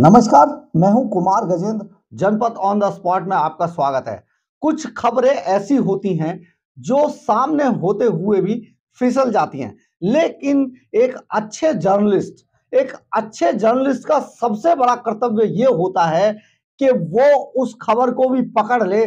नमस्कार मैं हूं कुमार गजेंद्र जनपद ऑन द स्पॉट में आपका स्वागत है कुछ खबरें ऐसी होती हैं जो सामने होते हुए भी फिसल जाती हैं लेकिन एक अच्छे जर्नलिस्ट एक अच्छे जर्नलिस्ट का सबसे बड़ा कर्तव्य ये होता है कि वो उस खबर को भी पकड़ ले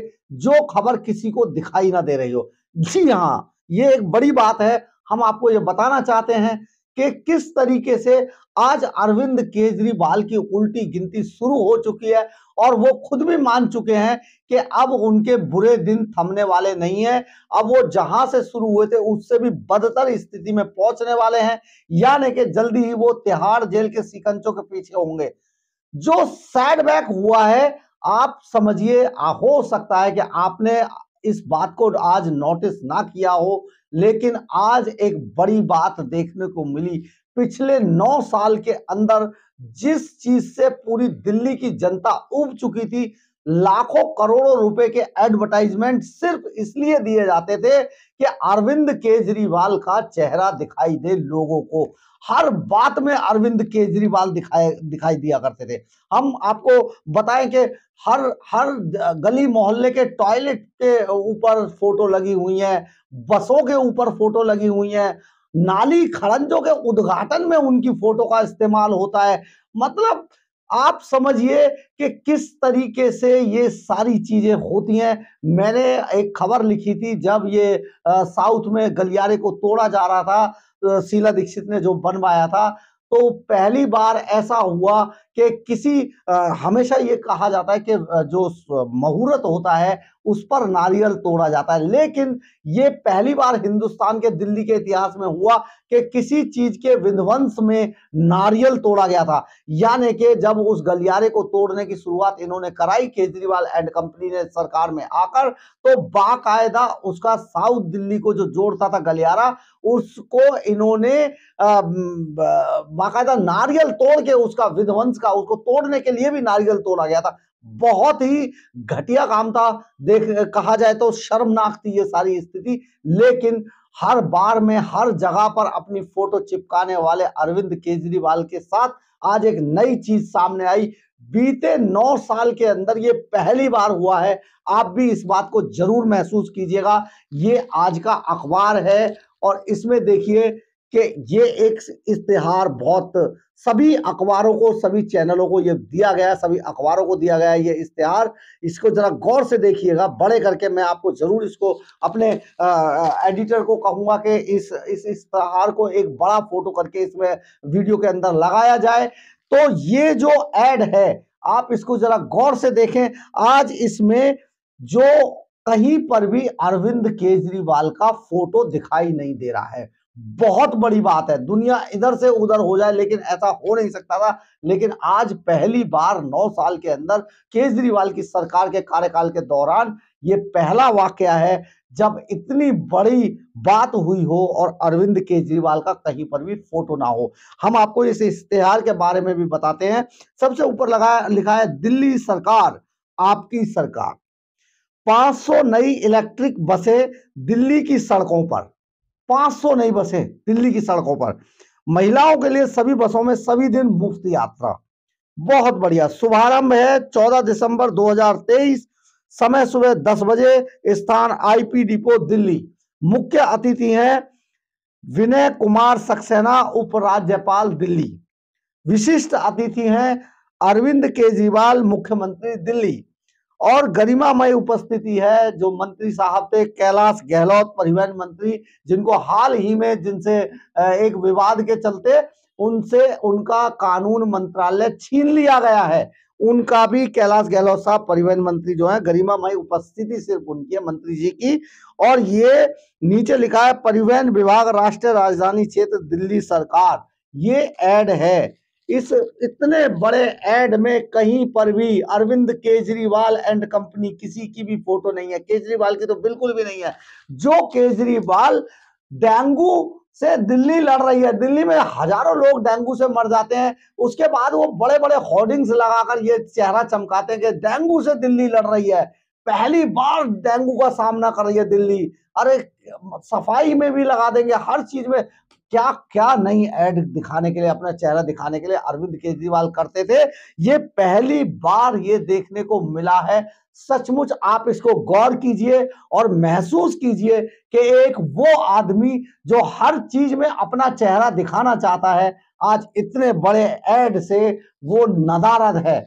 जो खबर किसी को दिखाई ना दे रही हो जी हाँ ये एक बड़ी बात है हम आपको ये बताना चाहते हैं कि किस तरीके से आज अरविंद केजरीवाल की उल्टी गिनती शुरू हो चुकी है और वो खुद भी मान चुके हैं कि अब उनके बुरे दिन थमने वाले नहीं हैं अब वो जहां से शुरू हुए थे उससे भी बदतर स्थिति में पहुंचने वाले हैं यानी कि जल्दी ही वो तिहाड़ जेल के सिकंचों के पीछे होंगे जो सैड बैक हुआ है आप समझिए हो सकता है कि आपने इस बात को आज नोटिस ना किया हो लेकिन आज एक बड़ी बात देखने को मिली पिछले नौ साल के अंदर जिस चीज से पूरी दिल्ली की जनता उब चुकी थी लाखों करोड़ों रुपए के एडवर्टाइजमेंट सिर्फ इसलिए दिए जाते थे कि अरविंद केजरीवाल का चेहरा दिखाई दे लोगों को हर बात में अरविंद केजरीवाल दिखाए दिखाई दिया करते थे हम आपको बताएं कि हर हर गली मोहल्ले के टॉयलेट के ऊपर फोटो लगी हुई है बसों के ऊपर फोटो लगी हुई है नाली खड़ंजों के उद्घाटन में उनकी फोटो का इस्तेमाल होता है मतलब आप समझिए कि किस तरीके से ये सारी चीजें होती हैं मैंने एक खबर लिखी थी जब ये साउथ में गलियारे को तोड़ा जा रहा था शीला दीक्षित ने जो बनवाया था तो पहली बार ऐसा हुआ कि किसी आ, हमेशा ये कहा जाता है कि जो मुहूर्त होता है उस पर नारियल तोड़ा जाता है लेकिन ये पहली बार हिंदुस्तान के दिल्ली के इतिहास में हुआ कि किसी चीज के विध्वंस में नारियल तोड़ा गया था यानी कि जब उस गलियारे को तोड़ने की शुरुआत इन्होंने कराई केजरीवाल एंड कंपनी ने सरकार में आकर तो बाकायदा उसका साउथ दिल्ली को जो जोड़ता था गलियारा उसको इन्होंने बाकायदा नारियल तोड़ के उसका विध्वंस का उसको तोड़ने के लिए भी नारियल तोड़ा गया था बहुत ही घटिया काम था देख कहा जाए तो शर्मनाक थी ये सारी स्थिति लेकिन हर बार में हर जगह पर अपनी फोटो चिपकाने वाले अरविंद केजरीवाल के साथ आज एक नई चीज सामने आई बीते नौ साल के अंदर ये पहली बार हुआ है आप भी इस बात को जरूर महसूस कीजिएगा ये आज का अखबार है और इसमें देखिए कि ये एक इश्तहार बहुत सभी अखबारों को सभी चैनलों को ये दिया गया सभी अखबारों को दिया गया ये इश्तहार इसको ज़रा गौर से देखिएगा बड़े करके मैं आपको ज़रूर इसको अपने आ, एडिटर को कहूँगा कि इस इस इश्तहार को एक बड़ा फोटो करके इसमें वीडियो के अंदर लगाया जाए तो ये जो एड है आप इसको ज़रा गौर से देखें आज इसमें जो कहीं पर भी अरविंद केजरीवाल का फोटो दिखाई नहीं दे रहा है बहुत बड़ी बात है दुनिया इधर से उधर हो जाए लेकिन ऐसा हो नहीं सकता था लेकिन आज पहली बार नौ साल के अंदर केजरीवाल की सरकार के कार्यकाल के दौरान ये पहला वाक्य है जब इतनी बड़ी बात हुई हो और अरविंद केजरीवाल का कहीं पर भी फोटो ना हो हम आपको इस इश्तेहार के बारे में भी बताते हैं सबसे ऊपर लगाया लिखा है दिल्ली सरकार आपकी सरकार 500 नई इलेक्ट्रिक बसें दिल्ली की सड़कों पर 500 नई बसें दिल्ली की सड़कों पर महिलाओं के लिए सभी बसों में सभी दिन मुफ्त यात्रा बहुत बढ़िया शुभारंभ है 14 दिसंबर 2023 समय सुबह 10 बजे स्थान आईपी डिपो दिल्ली मुख्य अतिथि हैं विनय कुमार सक्सेना उपराज्यपाल दिल्ली विशिष्ट अतिथि हैं अरविंद केजरीवाल मुख्यमंत्री दिल्ली और गरिमामय उपस्थिति है जो मंत्री साहब थे कैलाश गहलोत परिवहन मंत्री जिनको हाल ही में जिनसे एक विवाद के चलते उनसे उनका कानून मंत्रालय छीन लिया गया है उनका भी कैलाश गहलोत साहब परिवहन मंत्री जो है गरिमामय उपस्थिति सिर्फ उनकी है मंत्री जी की और ये नीचे लिखा है परिवहन विभाग राष्ट्रीय राजधानी क्षेत्र दिल्ली सरकार ये एड है इस इतने बड़े एड में कहीं पर भी अरविंद केजरीवाल एंड कंपनी किसी की भी फोटो नहीं है केजरीवाल की तो बिल्कुल भी नहीं है जो केजरीवाल डेंगू से दिल्ली लड़ रही है दिल्ली में हजारों लोग डेंगू से मर जाते हैं उसके बाद वो बड़े बड़े होर्डिंग्स लगाकर ये चेहरा चमकाते हैं कि डेंगू से दिल्ली लड़ रही है पहली बार डेंगू का सामना कर रही है दिल्ली अरे सफाई में भी लगा देंगे हर चीज में क्या क्या नई एड दिखाने के लिए अपना चेहरा दिखाने के लिए अरविंद केजरीवाल करते थे ये पहली बार ये देखने को मिला है सचमुच आप इसको गौर कीजिए और महसूस कीजिए कि एक वो आदमी जो हर चीज में अपना चेहरा दिखाना चाहता है आज इतने बड़े एड से वो नदारद है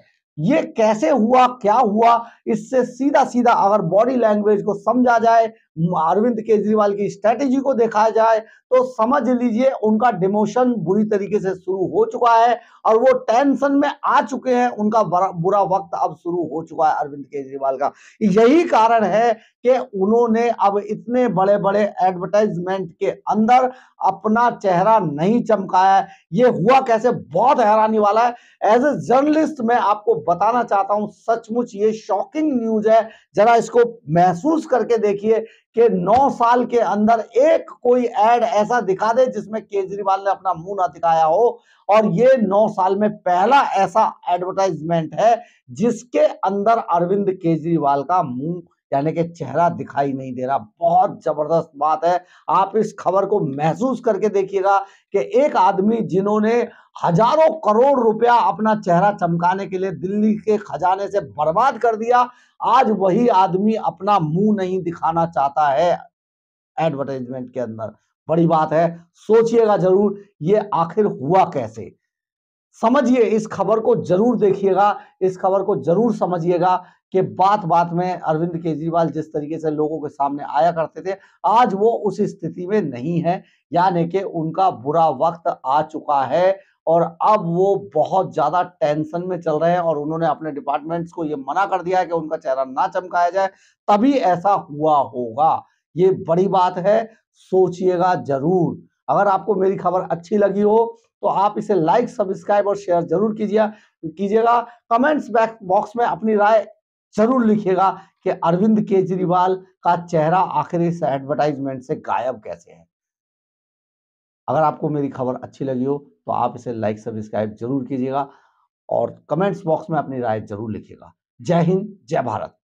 ये कैसे हुआ क्या हुआ इससे सीधा सीधा अगर बॉडी लैंग्वेज को समझा जाए अरविंद केजरीवाल की स्ट्रैटेजी को देखा जाए तो समझ लीजिए उनका डिमोशन बुरी तरीके से शुरू हो चुका है और वो टेंशन में आ चुके हैं उनका बुरा वक्त अब शुरू हो चुका है अरविंद केजरीवाल का यही कारण है कि उन्होंने अब इतने बड़े बड़े एडवर्टाइजमेंट के अंदर अपना चेहरा नहीं चमकाया है ये हुआ कैसे बहुत हैरानी वाला है एज ए जर्नलिस्ट मैं आपको बताना चाहता हूं सचमुच ये शॉकिंग न्यूज है जरा इसको महसूस करके देखिए कि 9 साल के अंदर एक कोई एड ऐसा दिखा दे जिसमें केजरीवाल ने अपना मुंह ना दिखाया हो और ये 9 साल में पहला ऐसा एडवर्टाइजमेंट है जिसके अंदर अरविंद केजरीवाल का मुंह यानी कि चेहरा दिखाई नहीं दे रहा बहुत जबरदस्त बात है आप इस खबर को महसूस करके देखिएगा कि एक आदमी जिन्होंने हजारों करोड़ रुपया अपना चेहरा चमकाने के लिए दिल्ली के खजाने से बर्बाद कर दिया आज वही आदमी अपना मुंह नहीं दिखाना चाहता है एडवर्टाइजमेंट के अंदर बड़ी बात है सोचिएगा जरूर ये आखिर हुआ कैसे समझिए इस खबर को जरूर देखिएगा इस खबर को जरूर समझिएगा कि बात बात में अरविंद केजरीवाल जिस तरीके से लोगों के सामने आया करते थे आज वो उस स्थिति में नहीं है यानी कि उनका बुरा वक्त आ चुका है और अब वो बहुत ज़्यादा टेंशन में चल रहे हैं और उन्होंने अपने डिपार्टमेंट्स को ये मना कर दिया है कि उनका चेहरा ना चमकाया जाए तभी ऐसा हुआ होगा ये बड़ी बात है सोचिएगा जरूर अगर आपको मेरी खबर अच्छी लगी हो तो आप इसे लाइक सब्सक्राइब और शेयर जरूर कीजिए कीजिएगा कमेंट्स बॉक्स में अपनी राय जरूर लिखेगा कि अरविंद केजरीवाल का चेहरा आखिर इस एडवर्टाइजमेंट से गायब कैसे है अगर आपको मेरी खबर अच्छी लगी हो तो आप इसे लाइक सब्सक्राइब जरूर कीजिएगा और कमेंट्स बॉक्स में अपनी राय जरूर लिखिएगा जय हिंद जय भारत